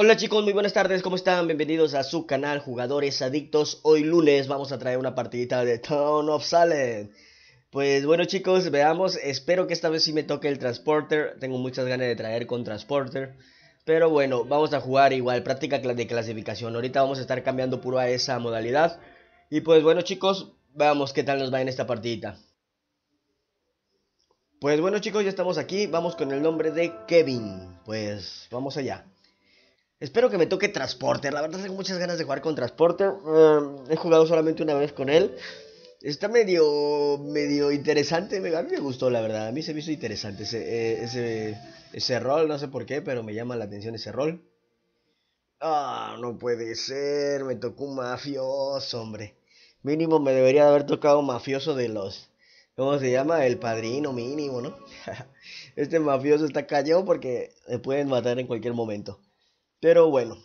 Hola chicos, muy buenas tardes, ¿cómo están? Bienvenidos a su canal Jugadores Adictos. Hoy lunes vamos a traer una partidita de Town of Salem. Pues bueno chicos, veamos, espero que esta vez sí me toque el Transporter. Tengo muchas ganas de traer con Transporter. Pero bueno, vamos a jugar igual, práctica de clasificación. Ahorita vamos a estar cambiando puro a esa modalidad. Y pues bueno chicos, veamos qué tal nos va en esta partidita. Pues bueno chicos, ya estamos aquí, vamos con el nombre de Kevin. Pues vamos allá. Espero que me toque Transporter. La verdad tengo muchas ganas de jugar con Transporter. Em, he jugado solamente una vez con él. Está medio, medio interesante. A mí me gustó, la verdad. A mí se me hizo interesante ese, eh, ese, ese rol. No sé por qué, pero me llama la atención ese rol. Ah, no puede ser. Me tocó un mafioso, hombre. Mínimo me debería haber tocado mafioso de los... ¿Cómo se llama? El padrino mínimo, ¿no? este mafioso está callado porque le pueden matar en cualquier momento. Pero bueno,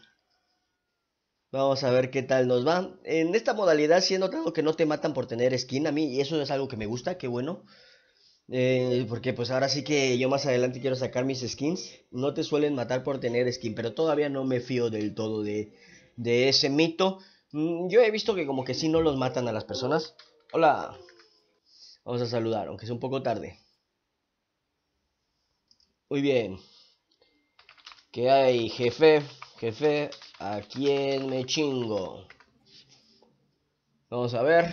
Vamos a ver qué tal nos va. En esta modalidad sí he notado que no te matan por tener skin a mí. Y eso es algo que me gusta, qué bueno. Eh, porque pues ahora sí que yo más adelante quiero sacar mis skins. No te suelen matar por tener skin. Pero todavía no me fío del todo de, de ese mito. Mm, yo he visto que como que sí no los matan a las personas. Hola. Vamos a saludar, aunque es un poco tarde. Muy bien. ¿Qué hay, jefe? Jefe, ¿a quién me chingo? Vamos a ver.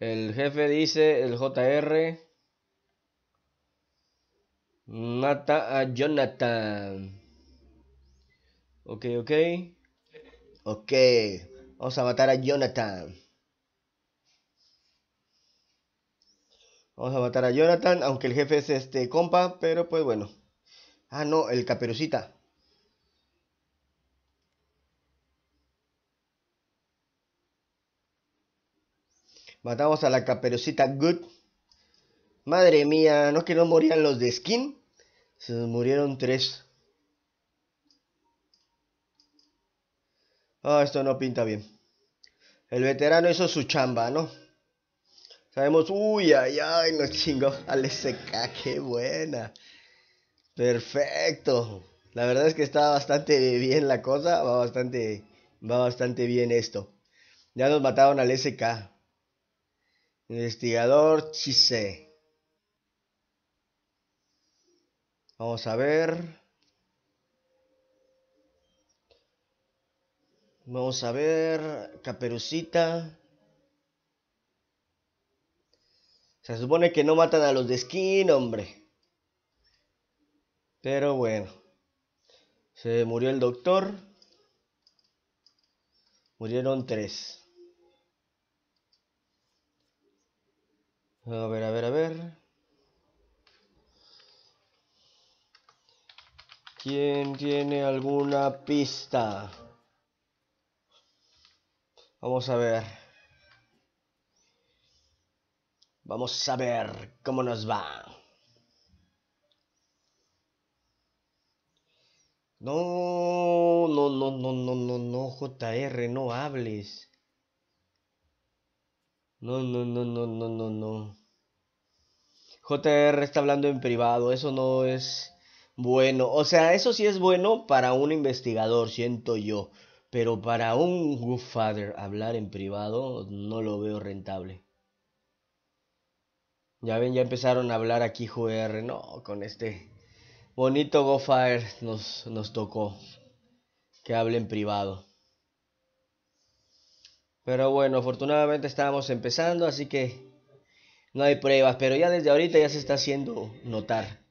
El jefe dice, el JR. Mata a Jonathan. Ok, ok. Ok. Vamos a matar a Jonathan. Vamos a matar a Jonathan, aunque el jefe es este compa, pero pues bueno. Ah, no, el caperucita. Matamos a la caperucita Good. Madre mía, ¿no es que no morían los de skin? Se murieron tres. Ah, esto no pinta bien. El veterano hizo su chamba, ¿no? Sabemos, uy, ay, ay, nos chingó. al SK. qué buena. Perfecto. La verdad es que está bastante bien la cosa, va bastante, va bastante bien esto. Ya nos mataron al SK. Investigador Chise. Vamos a ver. Vamos a ver. Caperucita. Se supone que no matan a los de skin, hombre. Pero bueno. Se murió el doctor. Murieron tres. A ver, a ver, a ver. ¿Quién tiene alguna pista? Vamos a ver. Vamos a ver cómo nos va. No, no, no, no, no, no, no, JR, no hables. No, no, no, no, no, no, no. JR está hablando en privado, eso no es bueno. O sea, eso sí es bueno para un investigador, siento yo. Pero para un father hablar en privado no lo veo rentable. Ya ven, ya empezaron a hablar aquí, JR. No, con este Bonito GoFire nos, nos tocó que hable en privado. Pero bueno, afortunadamente estábamos empezando, así que no hay pruebas, pero ya desde ahorita ya se está haciendo notar.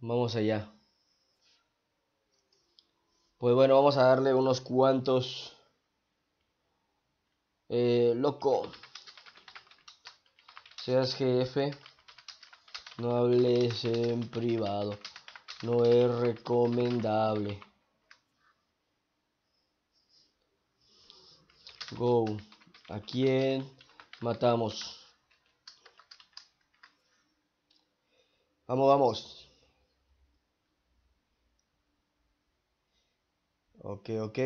Vamos allá. Pues bueno, vamos a darle unos cuantos... Eh, loco. Seas jefe. No hables en privado. No es recomendable. Go. ¿A quién matamos? Vamos, vamos. Ok, ok.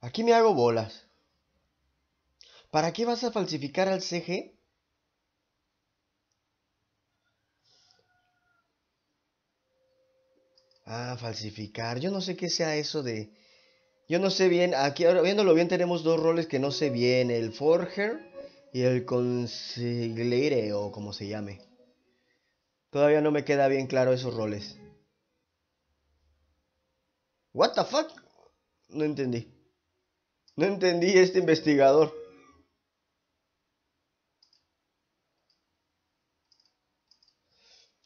Aquí me hago bolas. ¿Para qué vas a falsificar al CG? Ah, falsificar. Yo no sé qué sea eso de... Yo no sé bien, aquí ahora viéndolo bien tenemos dos roles que no sé bien, el forger y el consigliere o como se llame. Todavía no me queda bien claro esos roles. What the fuck? No entendí. No entendí este investigador.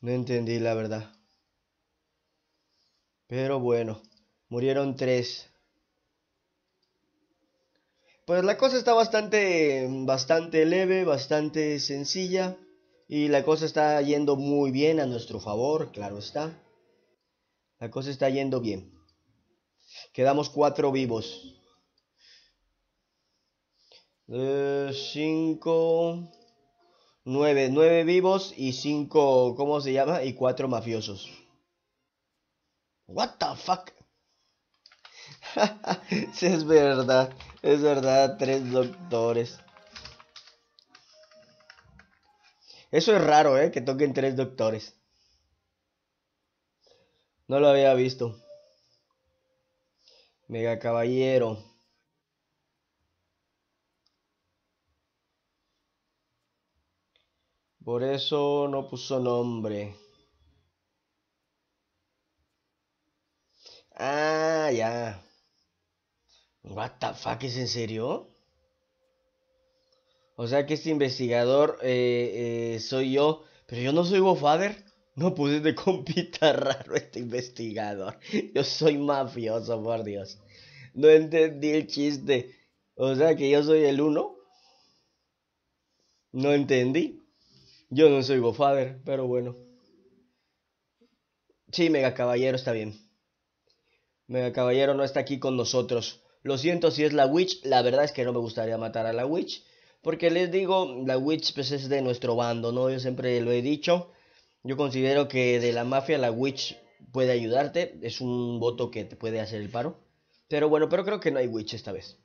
No entendí la verdad. Pero bueno, murieron tres. Pues la cosa está bastante, bastante leve, bastante sencilla. Y la cosa está yendo muy bien a nuestro favor, claro está. La cosa está yendo bien. Quedamos cuatro vivos. Eh, cinco. Nueve 9 vivos y cinco, ¿cómo se llama? Y cuatro mafiosos. What the fuck? es verdad, es verdad, tres doctores. Eso es raro, ¿eh? Que toquen tres doctores. No lo había visto. Mega caballero. Por eso no puso nombre. Ah, ya. What the fuck, ¿es en serio? O sea que este investigador eh, eh, soy yo, pero yo no soy Godfather. No puse de compita raro este investigador. Yo soy mafioso, por Dios. No entendí el chiste. O sea que yo soy el uno. No entendí. Yo no soy GoFaber, pero bueno. Sí, Mega Caballero está bien. Mega Caballero no está aquí con nosotros. Lo siento si es la Witch. La verdad es que no me gustaría matar a la Witch. Porque les digo, la Witch pues, es de nuestro bando, ¿no? Yo siempre lo he dicho. Yo considero que de la mafia la Witch puede ayudarte. Es un voto que te puede hacer el paro. Pero bueno, pero creo que no hay Witch esta vez.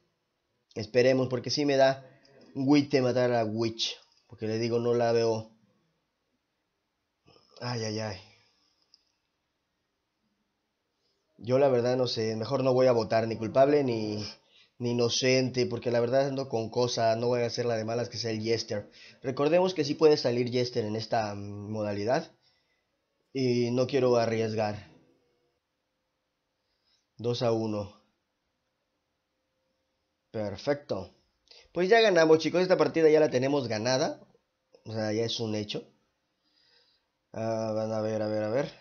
Esperemos, porque si me da Witch matar a Witch. Porque les digo, no la veo Ay, ay, ay. Yo la verdad no sé, mejor no voy a votar ni culpable ni, ni inocente, porque la verdad ando con cosa, no voy a hacer la de malas que sea el Jester. Recordemos que sí puede salir Jester en esta mm, modalidad y no quiero arriesgar. 2 a 1. Perfecto. Pues ya ganamos, chicos, esta partida ya la tenemos ganada. O sea, ya es un hecho van a ver, a ver, a ver.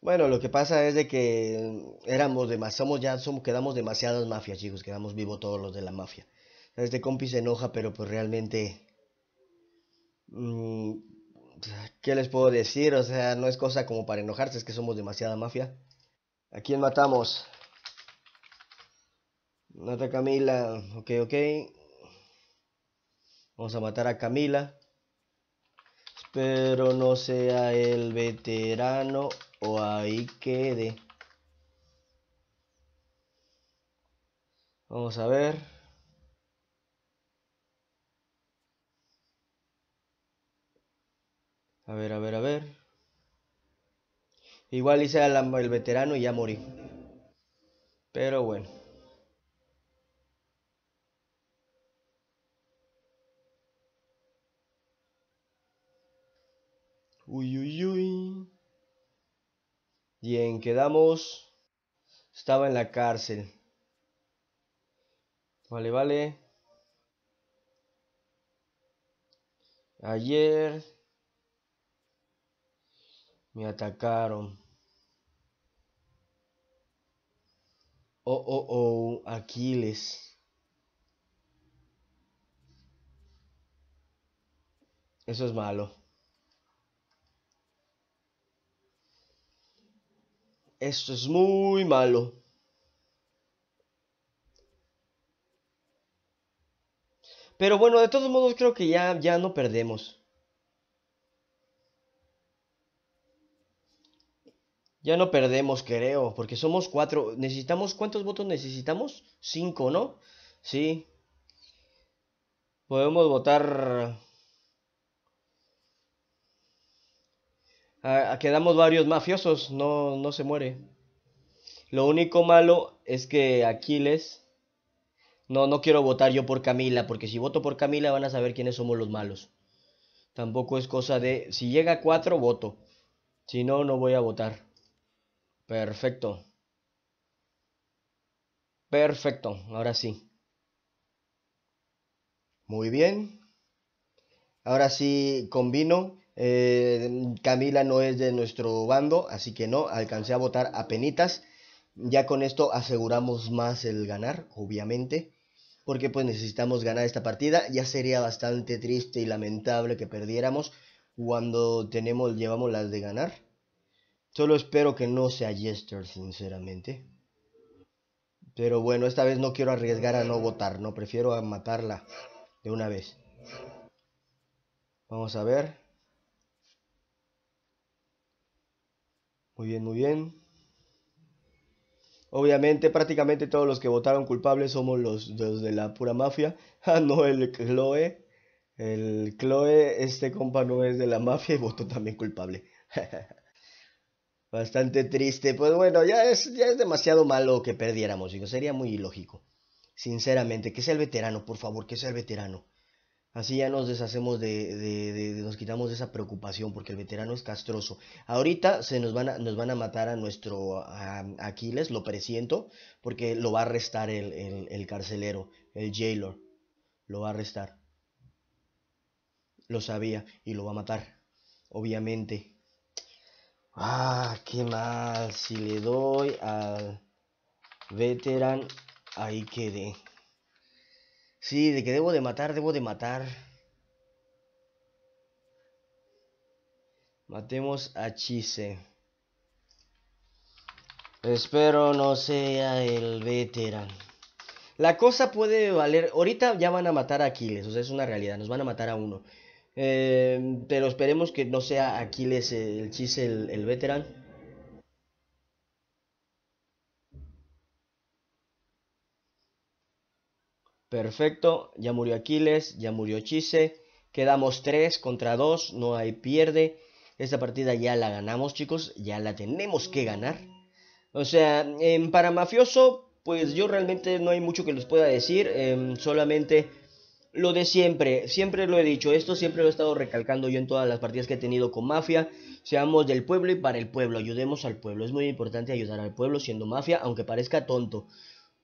Bueno, lo que pasa es de que éramos demasiados, ya somos, quedamos demasiadas mafias, chicos, quedamos vivos todos los de la mafia. Este compi se enoja, pero pues realmente... Mm, ¿Qué les puedo decir? O sea, no es cosa como para enojarse, es que somos demasiada mafia. ¿A quién matamos? Nota Camila, ok, ok. Vamos a matar a Camila. Espero no sea el veterano o ahí quede. Vamos a ver. A ver, a ver, a ver. Igual hice el, el veterano y ya morí. Pero bueno. Uy, uy, uy. Bien, quedamos. Estaba en la cárcel. Vale, vale. Ayer me atacaron. Oh, oh, oh, Aquiles. Eso es malo. Esto es muy malo. Pero bueno, de todos modos creo que ya, ya no perdemos. Ya no perdemos, creo, porque somos cuatro. Necesitamos, ¿cuántos votos necesitamos? Cinco, ¿no? Sí. Podemos votar quedamos varios mafiosos, no, no se muere. Lo único malo es que Aquiles... No, no quiero votar yo por Camila, porque si voto por Camila van a saber quiénes somos los malos. Tampoco es cosa de... Si llega a cuatro, voto. Si no, no voy a votar. Perfecto. Perfecto, ahora sí. Muy bien. Ahora sí combino eh, Camila no es de nuestro bando, así que no, alcancé a votar a penitas. Ya con esto aseguramos más el ganar, obviamente, porque pues necesitamos ganar esta partida. Ya sería bastante triste y lamentable que perdiéramos cuando tenemos, llevamos las de ganar. Solo espero que no sea Jester, sinceramente. Pero bueno, esta vez no quiero arriesgar a no votar, no, prefiero matarla de una vez. Vamos a ver. Muy bien, muy bien. Obviamente, prácticamente todos los que votaron culpables somos los, de la pura mafia. Ah, no, el Chloe. El Chloe, este compa no es de la mafia y votó también culpable. Bastante triste. Pues bueno, ya es, ya es demasiado malo que perdiéramos, chicos. Sería muy ilógico. Sinceramente, que sea el veterano, por favor, que sea el veterano. Así ya nos deshacemos de, de, nos quitamos de esa preocupación porque el veterano es castroso. Ahorita se nos van a, nos van a matar a nuestro Aquiles, lo presiento, porque lo va a arrestar el, el, carcelero, el jailer. Lo va a arrestar. Lo sabía y lo va a matar, obviamente. Ah, qué mal. Si le doy al veteran, ahí quedé. Sí, de que debo de matar, debo de matar. Matemos a Chise. Espero no sea el Veteran La cosa puede valer. Ahorita ya van a matar a Aquiles, o sea, es una realidad, nos van a matar a uno. Eh, pero esperemos que no sea Aquiles el, Chise el, Veteran Perfecto, ya murió Aquiles, ya murió Chise. Quedamos 3 contra 2, no hay pierde. Esta partida ya la ganamos, chicos, ya la tenemos que ganar. O sea, em, para Mafioso, pues yo realmente no hay mucho que les pueda decir, em, solamente lo de siempre, siempre lo he dicho, esto siempre lo he estado recalcando yo en todas las partidas que he tenido con Mafia, seamos del pueblo y para el pueblo, ayudemos al pueblo, es muy importante ayudar al pueblo siendo Mafia, aunque parezca tonto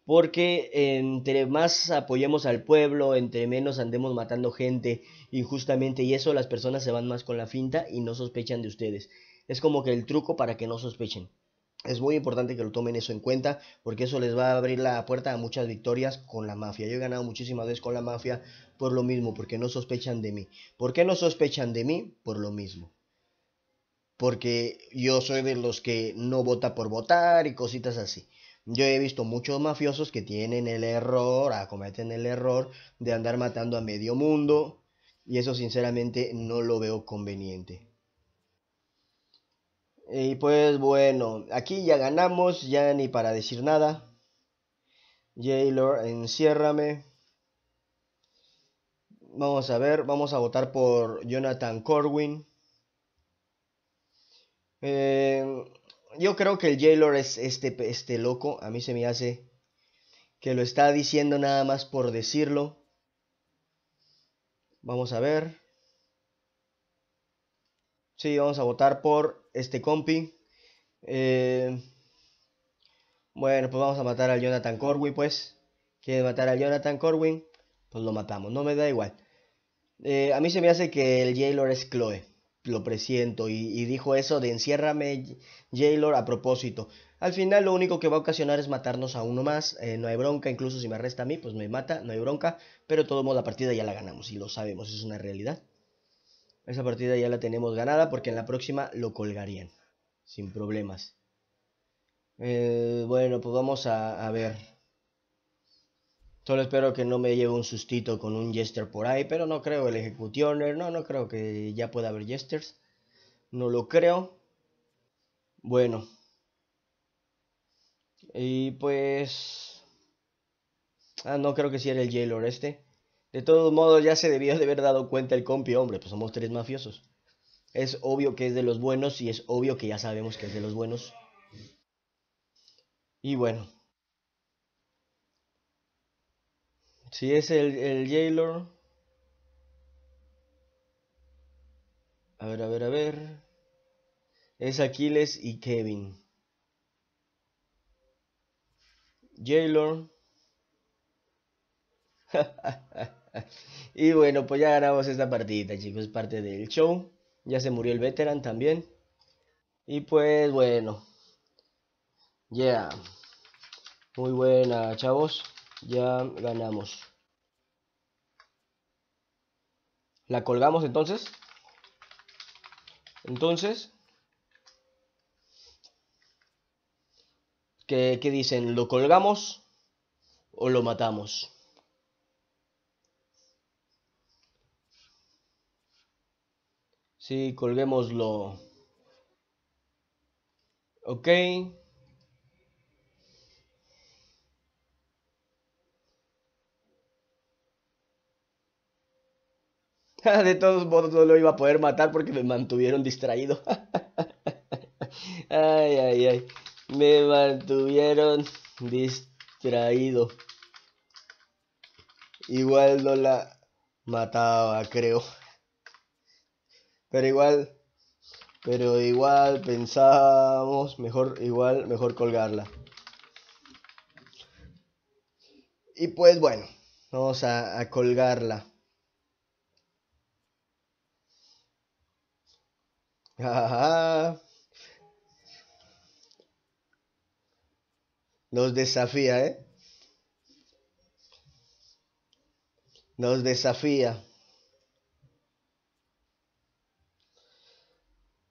porque entre más apoyemos al pueblo, entre menos andemos matando gente injustamente y eso las personas se van más con la finta y no sospechan de ustedes. Es como que el truco para que no sospechen. Es muy importante que lo tomen eso en cuenta porque eso les va a abrir la puerta a muchas victorias con la mafia. Yo he ganado muchísimas veces con la mafia por lo mismo, porque no sospechan de mí. ¿Por qué no sospechan de mí? Por lo mismo. Porque yo soy de los que no vota por votar y cositas así. Yo he visto muchos mafiosos que tienen el error, acometen ah, el error de andar matando a medio mundo y eso sinceramente no lo veo conveniente. Y pues bueno, aquí ya ganamos, ya ni para decir nada. Jaylor, enciérrame. Vamos a ver, vamos a votar por Jonathan Corwin. Eh, yo creo que el Jaylor es este, este loco. A mí se me hace que lo está diciendo nada más por decirlo. Vamos a ver. Sí, vamos a votar por este compi. Eh, bueno, pues vamos a matar al Jonathan Corwin, pues. ¿Quiere matar al Jonathan Corwin? Pues lo matamos, no me da igual. Eh, a mí se me hace que el Jaylor es Chloe lo presiento. Y, dijo eso de enciérrame, Jaylor, a propósito. Al final lo único que va a ocasionar es matarnos a uno más. Eh, no hay bronca, incluso si me arresta a mí, pues me mata, no hay bronca. Pero todo modo, la partida ya la ganamos y lo sabemos, es una realidad. Esa partida ya la tenemos ganada porque en la próxima lo colgarían. Sin problemas. Eh, bueno, pues vamos a ver. Solo espero que no me lleve un sustito con un Jester por ahí, pero no creo el Ejecutioner, no, no creo que ya pueda haber Jesters. No lo creo. Bueno. Y pues... Ah, no creo que sea el Jailor este. De todos modos, ya se debió de haber dado cuenta el compi, hombre, pues somos tres mafiosos. Es obvio que es de los buenos y es obvio que ya sabemos que es de los buenos. Y bueno, Si es el, el Jailor. A ver, a ver, a ver. Es Aquiles y Kevin. Jailor. y bueno, pues ya ganamos esta partita chicos. Parte del show. Ya se murió el veteran también. Y pues bueno. Ya. Yeah. Muy buena, chavos. Ya ganamos. La colgamos entonces. Entonces. ¿Qué, dicen? ¿Lo colgamos o lo matamos? Sí, colguémoslo. Ok. De todos modos no lo iba a poder matar porque me mantuvieron distraído. ay, ay, ay. Me mantuvieron distraído. Igual no la mataba, creo. Pero igual, pero igual pensamos, mejor, igual, mejor colgarla. Y pues bueno, vamos a colgarla. Nos desafía, ¿eh? Nos desafía.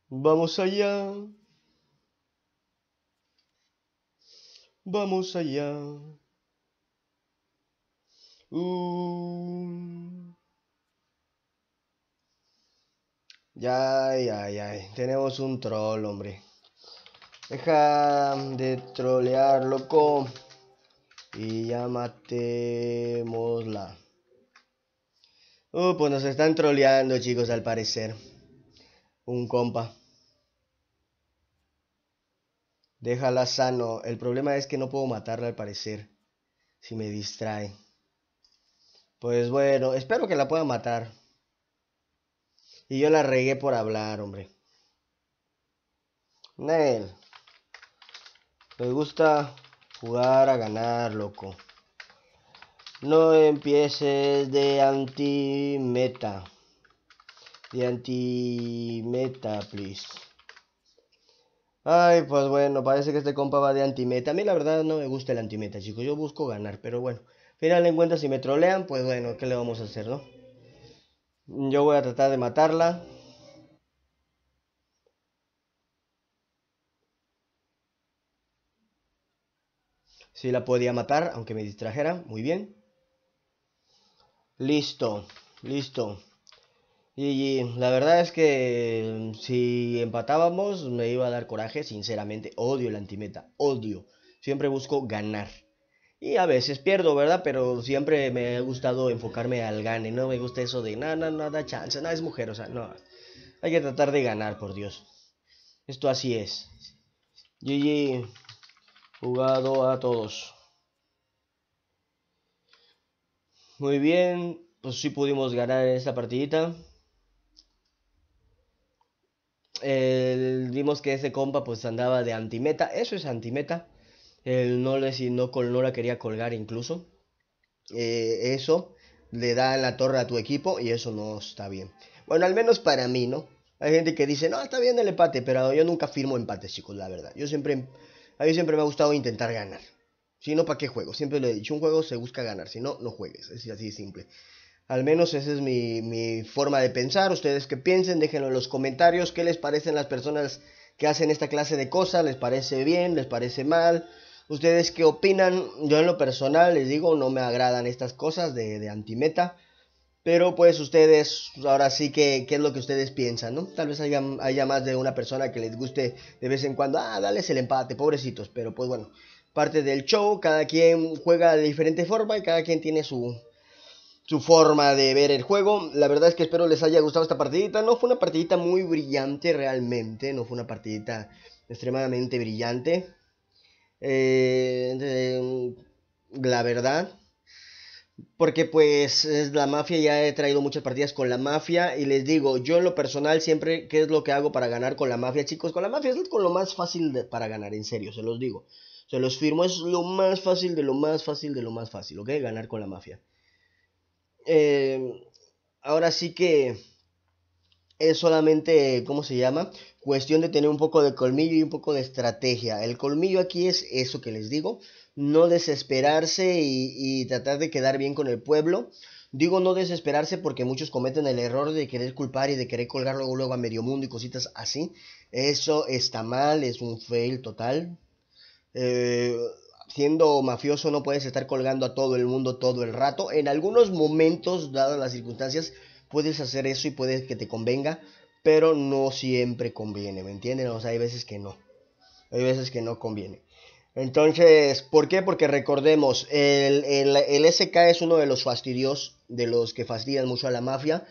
Vamos allá. Vamos allá. Uh. Ya, ya, ya. Tenemos un troll, hombre. Deja de trolear, loco. Y ya matemosla. Uh, pues nos están troleando, chicos, al parecer. Un compa. Déjala sano. El problema es que no puedo matarla al parecer. Si me distrae. Pues bueno, espero que la pueda matar. Y yo la regué por hablar, hombre. Nel. Me gusta jugar a ganar, loco. No empieces de anti-meta. De anti-meta, please. Ay, pues bueno, parece que este compa va de anti-meta. A mí la verdad no me gusta el anti-meta, chicos. Yo busco ganar, pero bueno. final en cuenta, si me trolean, pues bueno, ¿qué le vamos a hacer, no? Yo voy a tratar de matarla. Si la podía matar, aunque me distrajera. Muy bien. Listo, listo. Y la verdad es que si empatábamos me iba a dar coraje, sinceramente. Odio el antimeta, odio. Siempre busco ganar. Y a veces pierdo, ¿verdad? Pero siempre me ha gustado enfocarme al gane. No me gusta eso de, nada, nada, chance, nada, es mujer, o sea, no. Hay que tratar de ganar, por Dios. Esto así es. GG, jugado a todos. Muy bien, pues sí pudimos ganar esta partidita. Eh, vimos que ese compa pues andaba de antimeta, eso es antimeta. El no, le, no, no la quería colgar incluso. Eh, eso le da la torre a tu equipo y eso no está bien. Bueno, al menos para mí, ¿no? Hay gente que dice, no, está bien el empate, pero yo nunca firmo empates, chicos, la verdad. Yo siempre, a mí siempre me ha gustado intentar ganar. Si no, ¿para qué juego? Siempre lo he dicho, un juego se busca ganar, si no, no juegues, es así simple. Al menos esa es mi, mi forma de pensar, ustedes que piensen, déjenlo en los comentarios, qué les parecen las personas que hacen esta clase de cosas, les parece bien, les parece mal, ¿Ustedes qué opinan? Yo en lo personal les digo, no me agradan estas cosas de, antimeta. Pero pues ustedes, ahora sí que, ¿qué es lo que ustedes piensan, no? Tal vez haya, haya más de una persona que les guste de vez en cuando, ah, dale el empate, pobrecitos. Pero pues bueno, parte del show, cada quien juega de diferente forma y cada quien tiene su, su forma de ver el juego. La verdad es que espero les haya gustado esta partidita. No fue una partidita muy brillante realmente, no fue una partidita extremadamente brillante. Eh, la verdad. Porque pues es la mafia, ya he traído muchas partidas con la mafia y les digo, yo en lo personal siempre, ¿qué es lo que hago para ganar con la mafia, chicos? Con la mafia es con lo más fácil para ganar, en serio, se los digo. Se los firmo, es lo más fácil de lo más fácil de lo más fácil, ¿ok? Ganar con la mafia. Eh, ahora sí que es solamente, ¿cómo se llama? Cuestión de tener un poco de colmillo y un poco de estrategia. El colmillo aquí es eso que les digo, no desesperarse y, tratar de quedar bien con el pueblo. Digo no desesperarse porque muchos cometen el error de querer culpar y de querer colgar luego, luego a medio mundo y cositas así. Eso está mal, es un fail total. Eh, siendo mafioso no puedes estar colgando a todo el mundo todo el rato. En algunos momentos, dadas las circunstancias, puedes hacer eso y puede que te convenga, pero no siempre conviene, ¿me entienden? O sea, hay veces que no, hay veces que no conviene. Entonces, ¿por qué? Porque recordemos, el, el, SK es uno de los fastidios, de los que fastidian mucho a la mafia.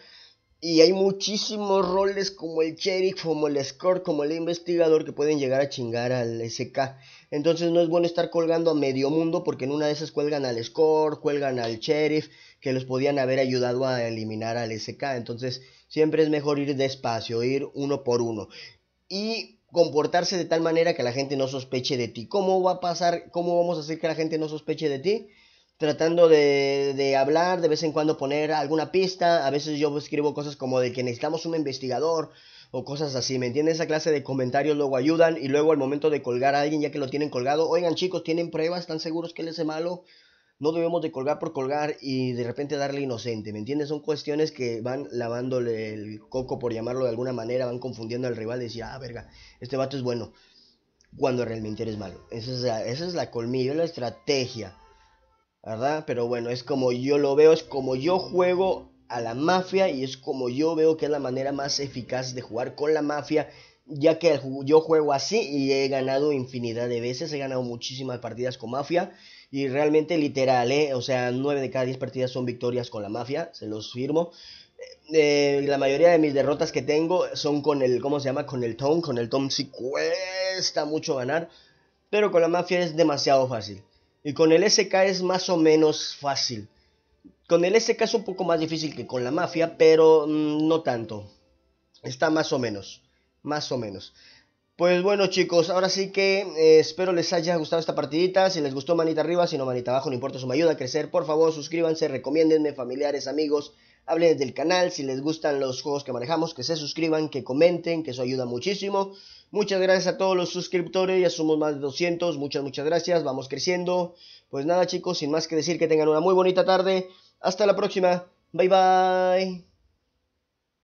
Y hay muchísimos roles como el sheriff, como el score, como el investigador que pueden llegar a chingar al SK. Entonces no es bueno estar colgando a medio mundo porque en una de esas cuelgan al score, cuelgan al sheriff que los podían haber ayudado a eliminar al SK. Entonces, siempre es mejor ir despacio, ir uno por uno. Y comportarse de tal manera que la gente no sospeche de ti. ¿Cómo va a pasar? ¿Cómo vamos a hacer que la gente no sospeche de ti? Tratando de, hablar, de vez en cuando poner alguna pista. A veces yo escribo cosas como de que necesitamos un investigador o cosas así, ¿me entiendes? Esa clase de comentarios luego ayudan y luego al momento de colgar a alguien ya que lo tienen colgado, oigan chicos, ¿tienen pruebas? ¿Están seguros que él es malo? no debemos de colgar por colgar y de repente darle inocente, ¿me entiendes? Son cuestiones que van lavándole el coco, por llamarlo de alguna manera, van confundiendo al rival, y decir, ah, verga, este vato es bueno, cuando realmente eres malo. Esa es la, esa es la colmillo, la estrategia, ¿verdad? Pero bueno, es como yo lo veo, es como yo juego a la mafia y es como yo veo que es la manera más eficaz de jugar con la mafia ya que yo juego así y he ganado infinidad de veces, he ganado muchísimas partidas con Mafia y realmente literal, ¿eh? O sea, 9 de cada 10 partidas son victorias con la mafia, se los firmo. Eh, la mayoría de mis derrotas que tengo son con el, ¿cómo se llama? Con el Tom, con el Tom sí cuesta mucho ganar, pero con la mafia es demasiado fácil. Y con el SK es más o menos fácil. Con el SK es un poco más difícil que con la mafia, pero mm, no tanto. Está más o menos, más o menos. Pues bueno chicos, ahora sí que eh, espero les haya gustado esta partidita, si les gustó manita arriba, si no manita abajo, no importa, eso me ayuda a crecer, por favor suscríbanse, recomiéndenme, familiares, amigos, hablen del canal, si les gustan los juegos que manejamos, que se suscriban, que comenten, que eso ayuda muchísimo. Muchas gracias a todos los suscriptores, ya somos más de 200, muchas, muchas gracias, vamos creciendo. Pues nada chicos, sin más que decir, que tengan una muy bonita tarde, hasta la próxima, bye bye.